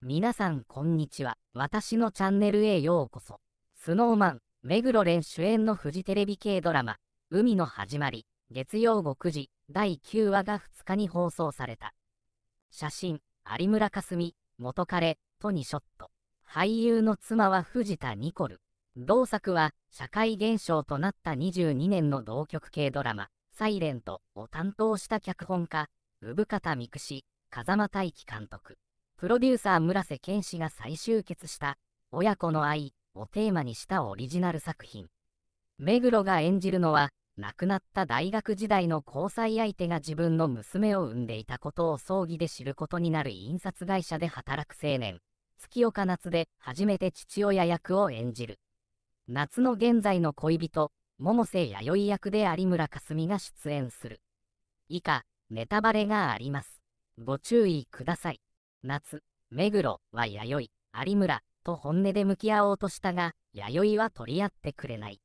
皆さんこんにちは。私のチャンネルへようこそ。スノーマン、目黒蓮主演のフジテレビ系ドラマ、海の始まり、月曜午9時、第9話が2日に放送された。写真、有村架純、元彼、トニショット。俳優の妻は藤田ニコル。同作は、社会現象となった22年の同局系ドラマ、サイレントを担当した脚本家、産方美久志、風間大樹監督。プロデューサー村瀬健氏が再集結した「親子の愛」をテーマにしたオリジナル作品目黒が演じるのは亡くなった大学時代の交際相手が自分の娘を産んでいたことを葬儀で知ることになる印刷会社で働く青年月岡夏で初めて父親役を演じる夏の現在の恋人百瀬弥生役で有村架純が出演する以下ネタバレがありますご注意ください夏、目黒は弥生、有村と本音で向き合おうとしたが、弥生は取り合ってくれない。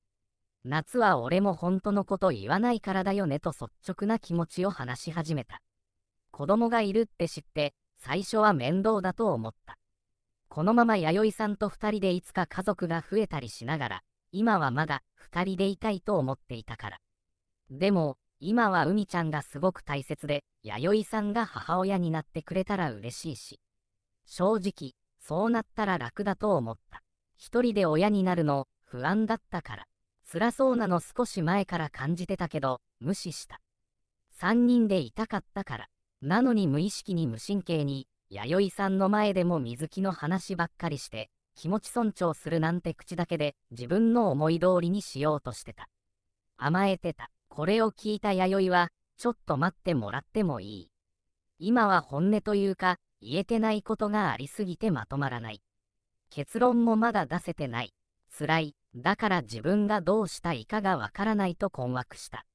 夏は俺も本当のこと言わないからだよねと率直な気持ちを話し始めた。子供がいるって知って、最初は面倒だと思った。このまま弥生さんと2人でいつか家族が増えたりしながら、今はまだ2人でいたいと思っていたから。でも、今は海ちゃんがすごく大切で、弥生さんが母親になってくれたら嬉しいし。正直、そうなったら楽だと思った。一人で親になるの、不安だったから。辛そうなの少し前から感じてたけど、無視した。三人でいたかったから。なのに無意識に無神経に、弥生さんの前でも水木の話ばっかりして、気持ち尊重するなんて口だけで、自分の思い通りにしようとしてた。甘えてた。これを聞いた弥生は、ちょっと待ってもらってもいい。今は本音というか、言えてないことがありすぎてまとまらない。結論もまだ出せてない。辛い。だから自分がどうしたいかがわからないと困惑した。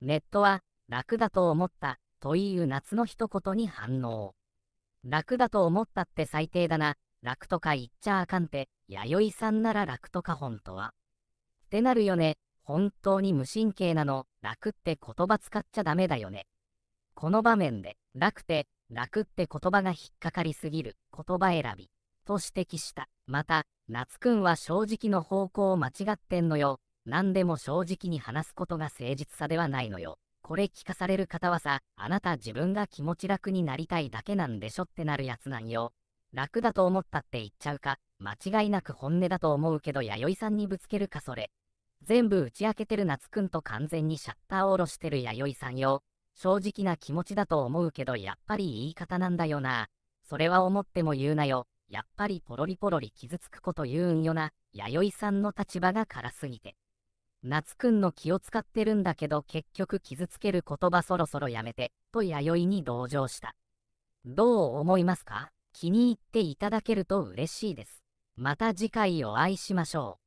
ネットは、楽だと思った、という夏の一言に反応。楽だと思ったって最低だな、楽とか言っちゃあかんて、弥生さんなら楽とか本当は。ってなるよね、本当に無神経なの、楽って言葉使っちゃダメだよね。この場面で、楽って、楽って言葉が引っかかりすぎる、言葉選び、と指摘した。また、夏くんは正直の方向を間違ってんのよ。何でも正直に話すことが誠実さではないのよ。これ聞かされる方はさ、あなた自分が気持ち楽になりたいだけなんでしょってなるやつなんよ。楽だと思ったって言っちゃうか、間違いなく本音だと思うけど弥生さんにぶつけるかそれ。全部打ち明けてる夏くんと完全にシャッターを下ろしてる弥生さんよ。正直な気持ちだと思うけどやっぱり言い方なんだよな。それは思っても言うなよ。やっぱりポロリポロリ傷つくこと言うんよな。弥生さんの立場が辛すぎて。夏くんの気を使ってるんだけど結局傷つける言葉そろそろやめて、と弥生に同情した。どう思いますか気に入っていただけると嬉しいです。また次回お会いしましょう。